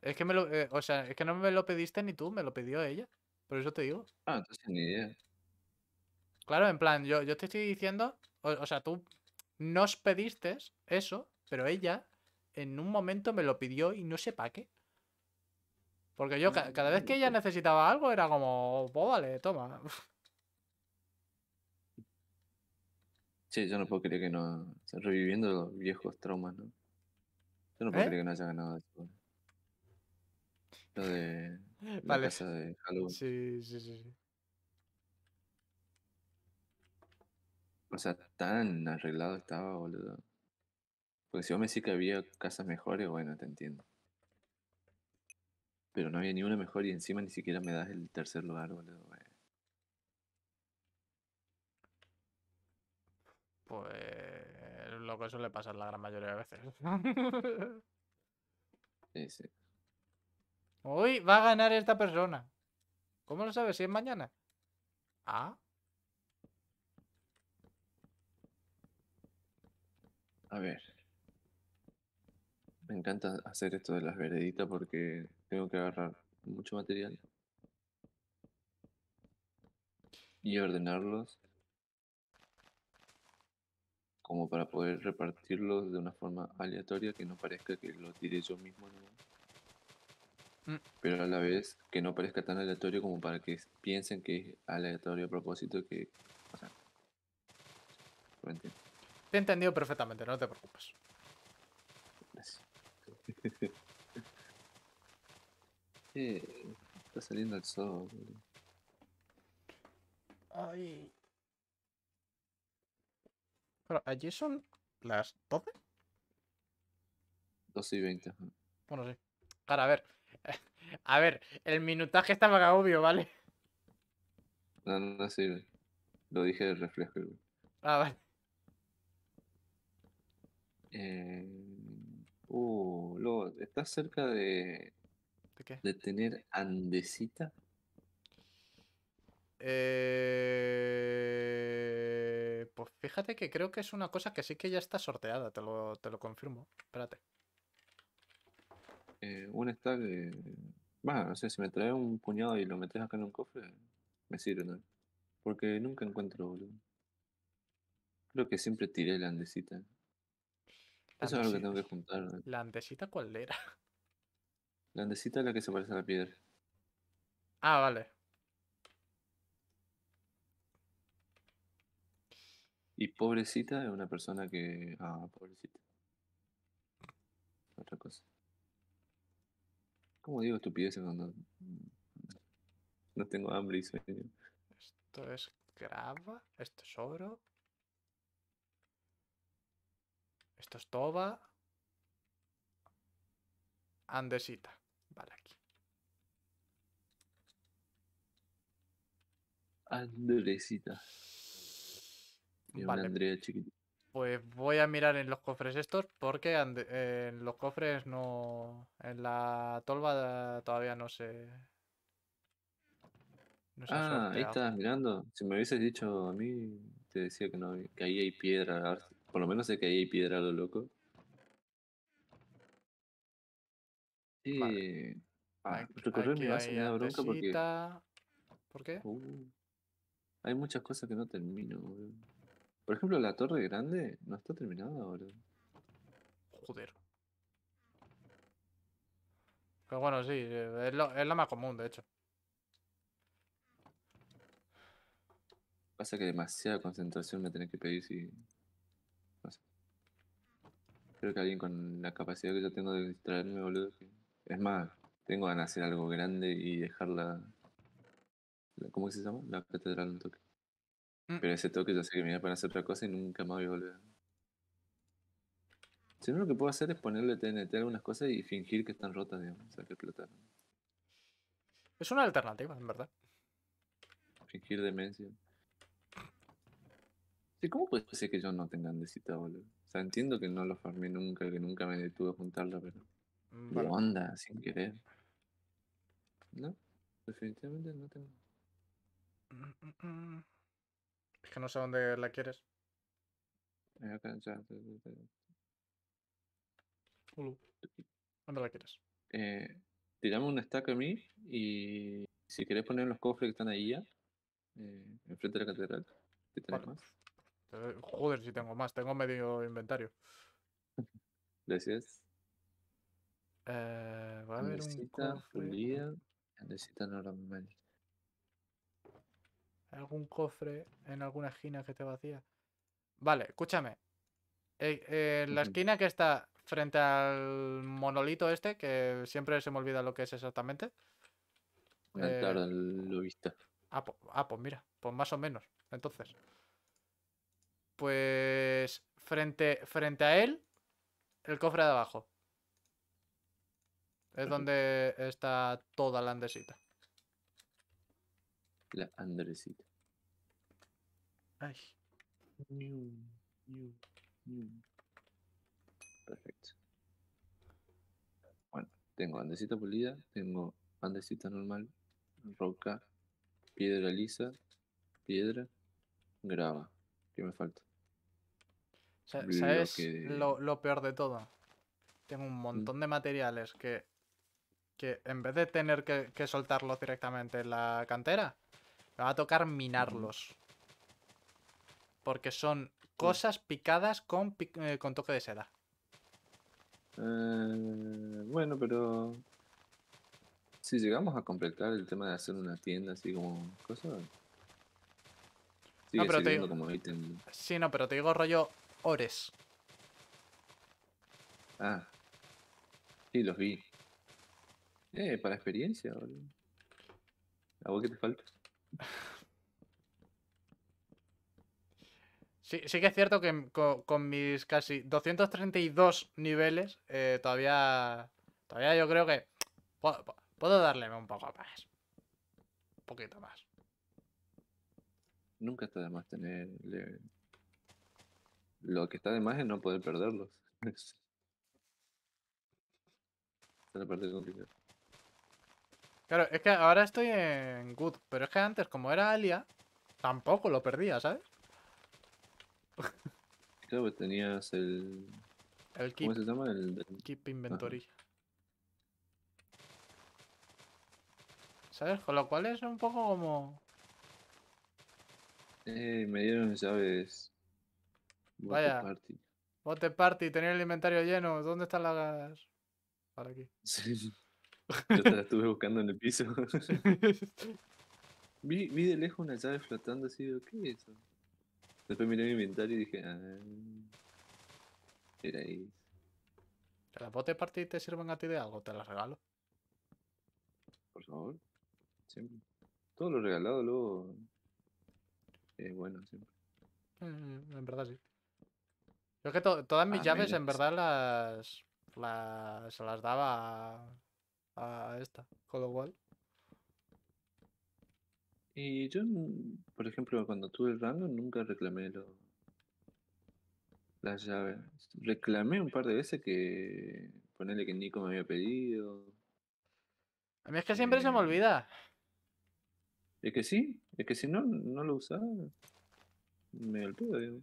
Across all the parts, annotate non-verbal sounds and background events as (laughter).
Es que eh, sea, que no me lo pediste ni tú, me lo pidió ella. Por eso te digo. Ah, entonces ni idea. Claro, en plan, yo, yo te estoy diciendo, o, sea, tú nos pediste eso, pero ella en un momento me lo pidió y no sé para qué. Porque yo cada vez que ella necesitaba algo era como, oh, vale, toma. Sí, yo no puedo creer que no. Reviviendo los viejos traumas, ¿no? Yo no puedo ¿Eh? creer que no haya ganado de la casa de Halloween. Sí, sí, sí, O sea, tan arreglado estaba, boludo. Porque si vos me decís que había casas mejores, bueno, te entiendo. Pero no había ni una mejor y encima ni siquiera me das el tercer lugar, boludo. Pues lo que suele pasar la gran mayoría de veces. (laughs) sí, sí. Hoy va a ganar esta persona. ¿Cómo lo sabes? Si es mañana. Ah. A ver. Me encanta hacer esto de las vereditas porque tengo que agarrar mucho material y ordenarlos como para poder repartirlos de una forma aleatoria que no parezca que lo tire yo mismo. Mm. pero a la vez que no parezca tan aleatorio como para que piensen que es aleatorio a propósito que... O sea, Te he entendido perfectamente, no te preocupes. (laughs) Eh, está saliendo el sol. Ay. Pero allí son las 12? 12 y 20. Bueno, sí. Ahora, a ver. (laughs) A ver, el minutaje estaba obvio, ¿vale? No, no sirve. Lo dije el reflejo. Ah, vale. Eh, uh, Lord, ¿estás cerca de. ¿De tener andesita. Eh, pues fíjate que creo que es una cosa que sí que ya está sorteada, te lo, te lo confirmo. Espérate eh, un stack Va, Bueno, no sé, si me traes un puñado y lo metes acá en un cofre, me sirve, ¿no? Porque nunca encuentro, boludo. Creo que siempre tiré la andesita. Eso es lo que tengo que juntar. ¿La andesita cuál era? La andesita es la que se parece a la piedra. Ah, vale. Y pobrecita es una persona que. Ah, pobrecita. Otra cosa como digo estupideces cuando no tengo hambre y sueño? Esto es grava, esto es oro. Esto es toba. Andesita. Vale, aquí. Andresita. Vale. Andrea chiquita. Pues voy a mirar en los cofres estos porque en los cofres no... En la tolva eh, todavía no se... ah, ahí estabas mirando. Si me hubieses dicho a mí, te decía que no que ahí hay piedra. Por lo menos sé que ahí hay piedra lo loco. Y... Vale. Ah, recorrer me va a bronca porque... ¿Por qué? Uh, hay muchas cosas que no termino, por ejemplo, la torre grande no está terminada ahora. Joder. Pero bueno, sí, eh, es, la más común, de hecho. Pasa que demasiada concentración me tenés que pedir si. No sé. Creo que alguien con la capacidad que yo tengo de distraerme, boludo. Es más, tengo ganas de hacer algo grande y dejar la. ¿Cómo se llama? La catedral en toque. Mm. Pero ese toque yo sé que me iba a poner hacer otra cosa y nunca me voy a volver. Si no, lo que puedo hacer es ponerle TNT a algunas cosas y fingir que están rotas, digamos. O sea, que explotaron. Es una alternativa, en verdad. Fingir demencia. Sí, ¿cómo puede ser que yo no tenga andesita, boludo? O sea, entiendo que no lo farmé nunca, que nunca me detuve a juntarla, pero. Mm, onda, sin querer. No, definitivamente no tengo. Mm, es que no sé dónde la quieres. ¿Dónde la quieres? Eh, tiramos un stack a mí y si querés poner los cofres que están ahí ya, eh, enfrente de la catedral. Si tenés más. Joder, si tengo más, tengo medio inventario. Gracias. Eh, va a haber un cofre. necesita normal algún cofre en alguna esquina que te vacía. Vale, escúchame. Eh, eh, la esquina que está frente al monolito este, que siempre se me olvida lo que es exactamente. Ah, eh, ah, ah, pues, mira, pues más o menos. Entonces. Pues frente, frente a él, el cofre de abajo. Es donde está toda la andesita. La Andresita. Ay. New, new. Perfecto. Bueno, tengo andesita pulida, tengo andesita normal, roca, piedra lisa, piedra, grava. ¿Qué me falta? ¿Sabes lo, peor de todo? Tengo un ¿Mm? montón de materiales que, en vez de tener que, que soltarlos directamente en la cantera, me va a tocar minarlos. Porque son cosas picadas con, eh, con toque de seda. Eh, bueno, pero... Si llegamos a completar el tema de hacer una tienda así como cosas... Sigue pero te ítem. Sí, no, pero te digo rollo ores. Ah. Sí, los vi. Eh, para experiencia, boludo. ¿A te falta? Sí, sí que es cierto que con, mis casi 232 niveles, eh, todavía. Todavía yo creo que. Puedo, darle un poco más. Un poquito más. Nunca está de más tener. Lo que está de más es no poder perderlos. Se (laughs) lo Claro, es que ahora estoy en Good, pero es que antes, como era Alia, tampoco lo perdía, ¿sabes? Claro, (laughs) pues tenías el... el keep, ¿Cómo se llama? El, Keep Inventory. ¿Sabes? Con lo cual es un poco como... Eh, me dieron ¿sabes? Vaya. Party. Bote Party, tenía el inventario lleno. ¿Dónde están las... Para aquí. (laughs) Sí. Yo te (laughs) la estuve buscando en el piso. (laughs) vi, de lejos una llave flotando así, ¿qué es eso? Después miré mi inventario y dije, ah, las botes para te sirven a ti de algo? ¿Te las regalo? Por favor, siempre. Todo lo regalado luego es bueno siempre. Mm, en verdad sí. Yo que todas mis ah, llaves en verdad las, las se las daba a esta, con lo cual. Y yo, por ejemplo, cuando tuve el rango nunca reclamé lo... las llaves. Reclamé un par de veces que ponerle que Nico me había pedido. A mí es que siempre se me eh, olvida. Es que sí, es que si no, no lo usaba, me olvidé.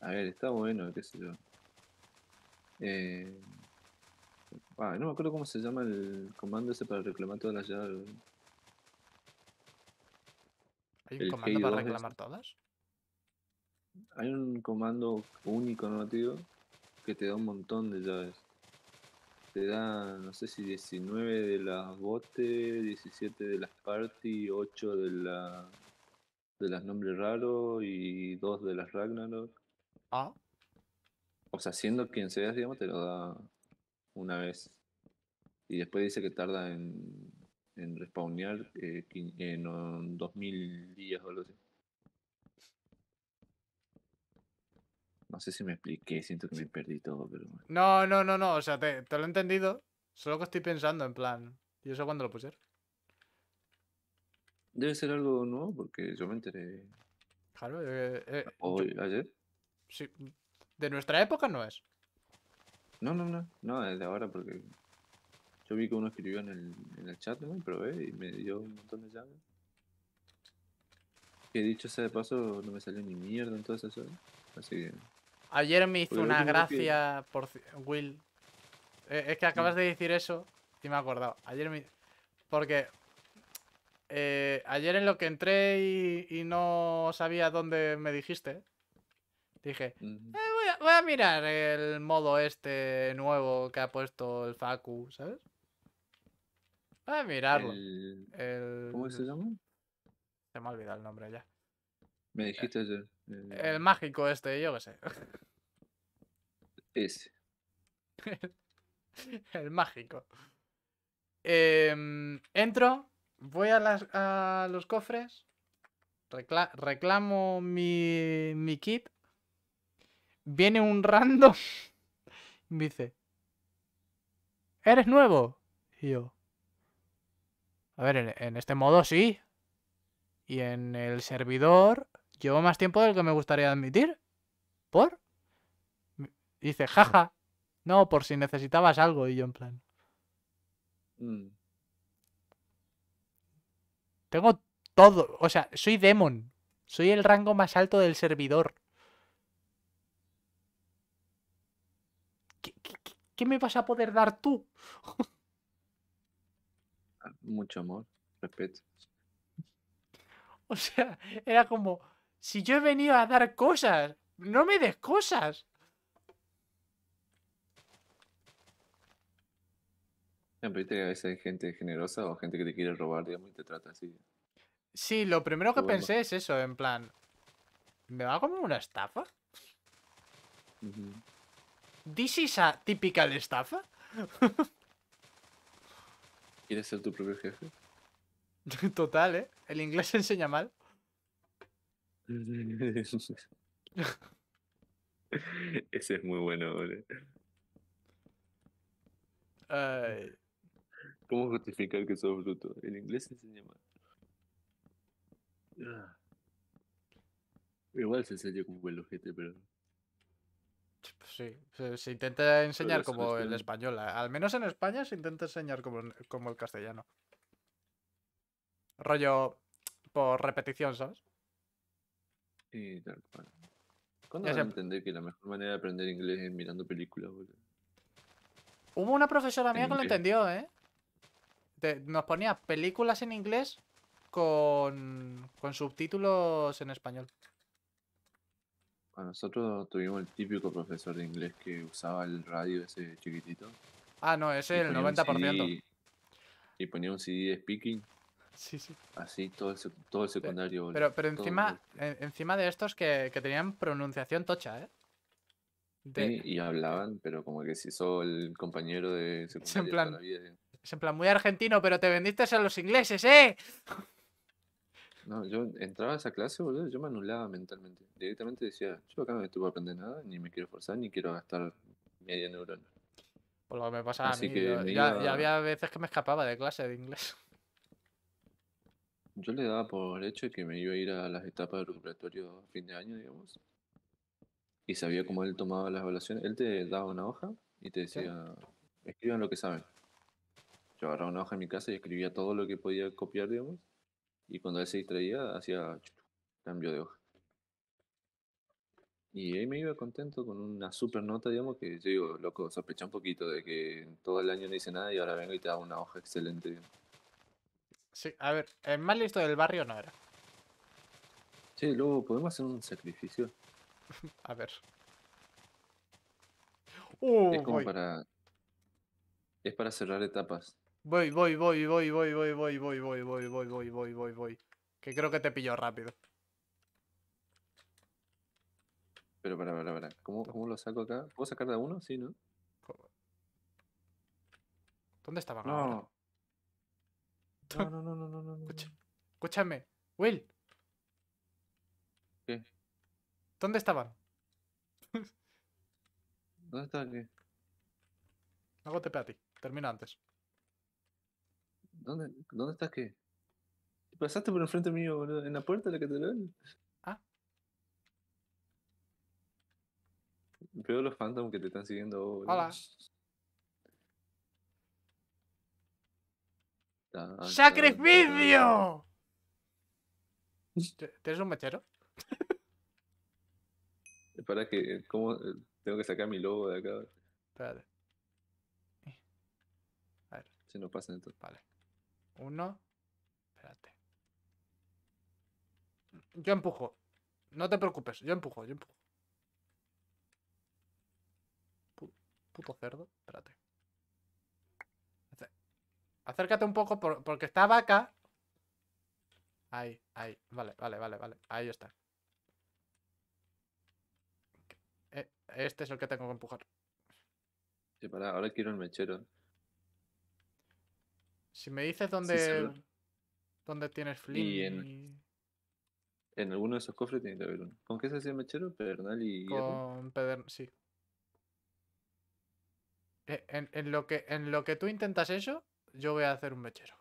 A ver, está bueno, qué sé yo. Eh... Ah, no me acuerdo cómo se llama el comando ese para reclamar todas las llaves. ¿Hay un comando para reclamar todas? Hay un comando único, ¿no, tío? Que te da un montón de llaves. Te da, no sé si 19 de las botes, 17 de las party, 8 de, la, de las nombres raros y 2 de las Ragnarok. Ah. O sea, siendo quien seas, digamos, te lo da una vez. Y después dice que tarda en, en respawnear eh, eh, en, dos 2000 días o algo así. No sé si me expliqué, siento que me perdí todo, pero... No, no, no, no, o sea, te, lo he entendido. Solo que estoy pensando en plan... ¿Y eso cuándo lo pusieron? Debe ser algo nuevo porque yo me enteré... Claro, eh, eh ¿Hoy, ayer? Sí, de nuestra época no es. No, no, no, no, desde ahora porque yo vi que uno escribió en el, en el chat, ¿no? Y probé y me dio un montón de llaves. Que dicho sea de paso, no me salió ni mierda en todas esas Así que... Ayer me hizo una gracia por Will. Eh, es que acabas mm. de decir eso y me he acordado. Ayer me... Porque eh, ayer en lo que entré y, no sabía dónde me dijiste, dije, voy a, mirar el modo este nuevo que ha puesto el Facu, ¿sabes? Voy a mirarlo. ¿Cómo se llama? Se me ha olvidado el nombre ya. Me dijiste el, el... mágico este, yo qué sé. Ese. (laughs) el mágico. Em, entro, voy a, los cofres, reclamo mi, mi kit Viene un random (laughs) y dice, ¿eres nuevo? Y yo, a ver, en, este modo sí. Y en el servidor llevo más tiempo del que me gustaría admitir. ¿Por? dice, jaja. No, por si necesitabas algo. Y yo en plan. Mm. Tengo todo. O sea, soy demon. Soy el rango más alto del servidor. ¿qué me vas a poder dar tú? (laughs) Mucho amor, respeto. (laughs) O sea, era como, si yo he venido a dar cosas, no me des cosas. a veces hay gente generosa o gente que te quiere robar, digamos, y te trata así. Sí, lo primero que pensé es eso, en plan, ¿me va como una estafa? This is a estafa. (laughs) ¿Quieres ser tu propio jefe? (laughs) Total, ¿eh? El inglés se enseña mal. (laughs) Ese es muy bueno, hombre. ¿Cómo justificar que sos bruto? El inglés se enseña mal. Ah. Igual se enseña con el ojete, pero... Sí, se, intenta enseñar como el español. Al menos en España se intenta enseñar como, el castellano. Rollo por repetición, ¿sabes? Y tal cual. ¿Cuándo van a entender que la mejor manera de aprender inglés es mirando películas, Hubo una profesora mía que lo entendió, ¿eh? nos ponía películas en inglés con, con subtítulos en español nosotros tuvimos el típico profesor de inglés que usaba el radio ese chiquitito. Ah, no, ese es el 90%. y ponía un CD de speaking. (laughs) Sí, sí. Así todo el, todo el secundario. Pero, pero encima, encima de estos que, tenían pronunciación tocha, ¿eh? Sí, y hablaban, pero como que si sos el compañero de secundaria es en la vida. Es en plan muy argentino, pero te vendiste a los ingleses, ¿eh? (laughs) No, yo entraba a esa clase, boludo, yo me anulaba mentalmente. Directamente decía, yo acá no estoy a aprender nada, ni me quiero forzar, ni quiero gastar media neurona. Por lo que me pasaba ya, había veces que me escapaba de clase de inglés. (laughs) Yo le daba por hecho que me iba a ir a las etapas de recuperatorio a fin de año, digamos. Y sabía cómo él tomaba las evaluaciones. Él te daba una hoja y te decía, escriban lo que saben. Yo agarraba una hoja en mi casa y escribía todo lo que podía copiar, digamos. Y cuando él se distraía, hacía cambio de hoja. Y ahí me iba contento con una super nota, digamos, que yo digo, loco, sospecha un poquito de que todo el año no hice nada y ahora vengo y te da una hoja excelente. Sí, a ver, el más listo del barrio no era. Sí, luego podemos hacer un sacrificio. (laughs) a ver. es ¡Uh, como para. Es para cerrar etapas. Voy, voy, voy, voy, voy, voy, voy, voy, voy, voy, voy, voy, voy, voy, voy. Que creo que te pillo rápido. Pero para, para, para. ¿Cómo, lo saco acá? ¿Puedo sacar de uno? Sí, ¿no? ¿Dónde estaban no. No, no, no, no, no, Escúchame. Will. ¿Qué? ¿Dónde estaban? ¿Dónde estaban qué? Hago TP a ti. Termina antes. ¿Dónde, dónde estás qué? Pasaste por enfrente mío, boludo, en la puerta de la catedral. Ah. Veo los phantoms que te están siguiendo, oh, Hola. Sacrificio ¡Sacrificio! ¿Tienes un machero? Para que. ¿Cómo? Tengo que sacar mi logo de acá. Espérate. Eh. A ver. Si no pasa entonces. Vale. Uno. Espérate. Yo empujo. No te preocupes, yo empujo, yo empujo. Puto cerdo, espérate. Acércate un poco porque está vaca. Ahí, ahí. Vale, vale, vale, vale. Ahí está. Eh, este es el que tengo que empujar. Sí, para, ahora quiero el mechero. Si me dices dónde, dónde tienes Flynn. en, en, alguno de esos cofres tiene que haber uno. ¿Con qué se hacía mechero? Pedernal y. Con Pedernal, sí. E, en, en, lo que, en lo que tú intentas eso, yo voy a hacer un mechero.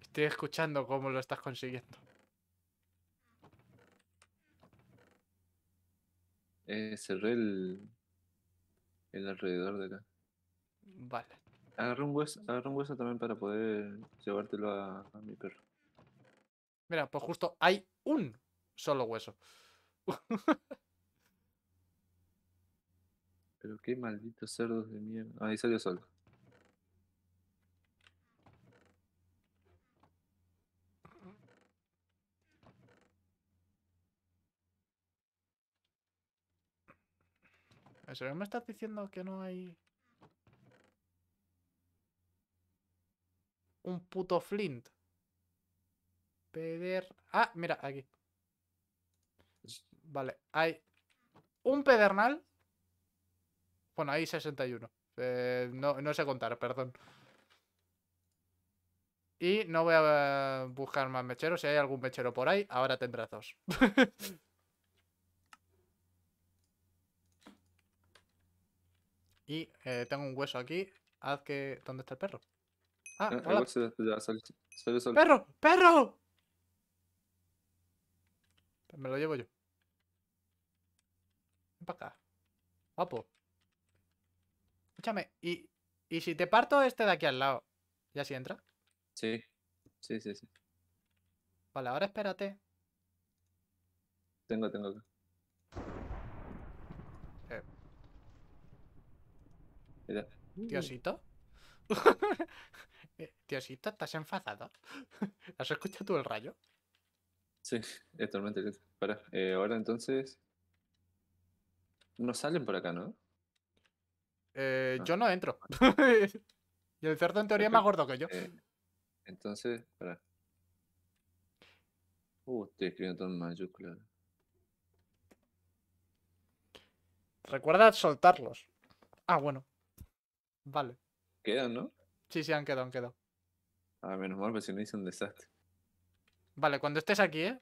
Estoy escuchando cómo lo estás consiguiendo. Eh, cerré el, el alrededor de acá. Vale. Agarré un hueso, un hueso también para poder llevártelo a, a mi perro. Mira, pues justo hay un solo hueso. (laughs) Pero qué malditos cerdos de mierda. Ah, ahí salió solo. me estás diciendo que no hay un puto Flint? Peder... Ah, mira, aquí. Vale, hay un pedernal. Bueno, hay 61. Eh, no, sé contar, perdón. Y no voy a buscar más mecheros. Si hay algún mechero por ahí, ahora tendrás dos. (laughs) Eh, tengo un hueso aquí. Haz que. ¿Dónde está el perro? Ah, ah ¡Perro! ¡Perro! Me lo llevo yo. Ven para acá. Guapo. Escúchame, ¿y, ¿y si te parto este de aquí al lado? ¿Ya si entra? Sí. Sí, sí, sí. Vale, ahora espérate. Tengo, tengo Tiosito, (laughs) eh, tiosito, estás enfadado? (laughs) ¿Has escuchado tú el rayo? Sí, es totalmente eh, ahora entonces. No salen por acá, ¿no? Eh, ah. Yo no entro. (laughs) y el cerdo en teoría es más gordo que yo. entonces, para. Uh, estoy escribiendo todo en mayúsculas Recuerda soltarlos. Ah, bueno. Vale. Quedan, ¿no? Sí, sí, han quedado, han quedado. Ah, menos mal, pues si no hice un desastre. Vale, cuando estés aquí, ¿eh?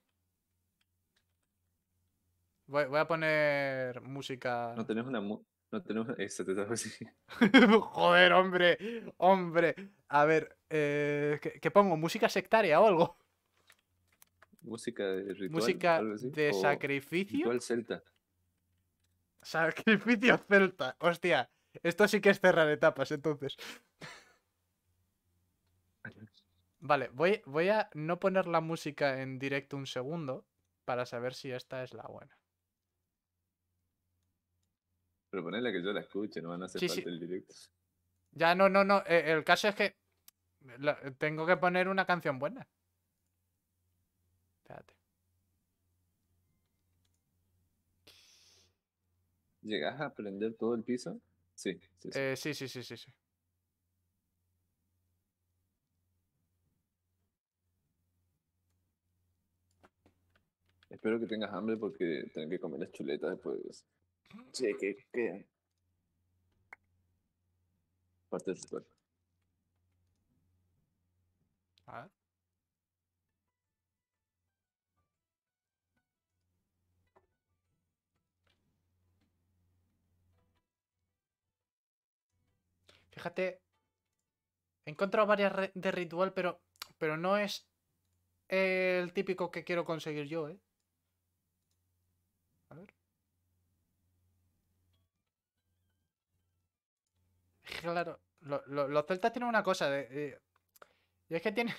Voy, a poner música. No tenemos una. no tenemos. Esa te (laughs) (laughs) Joder, hombre. Hombre. A ver, eh, ¿qué, pongo? ¿Música sectaria o algo? Música de ritual. Música de sacrificio. Ritual celta. Sacrificio celta. Hostia. Esto sí que es cerrar etapas, entonces. Vale, voy, voy a no poner la música en directo un segundo para saber si esta es la buena. Pero ponela que yo la escuche, no van a hacer parte del directo. Ya, no, no, no. Eh, el caso es que tengo que poner una canción buena. Espérate. ¿Llegas a aprender todo el piso? Sí, eh, sí, sí. sí, sí, sí, Espero que tengas hambre porque tengo que comer las chuletas después. Sí, que quedan. Parte del cuerpo. A Fíjate, he encontrado varias de ritual, pero, pero no es el típico que quiero conseguir yo, ¿eh? A ver. Claro, los celtas tienen una cosa de eh, y es que tienen...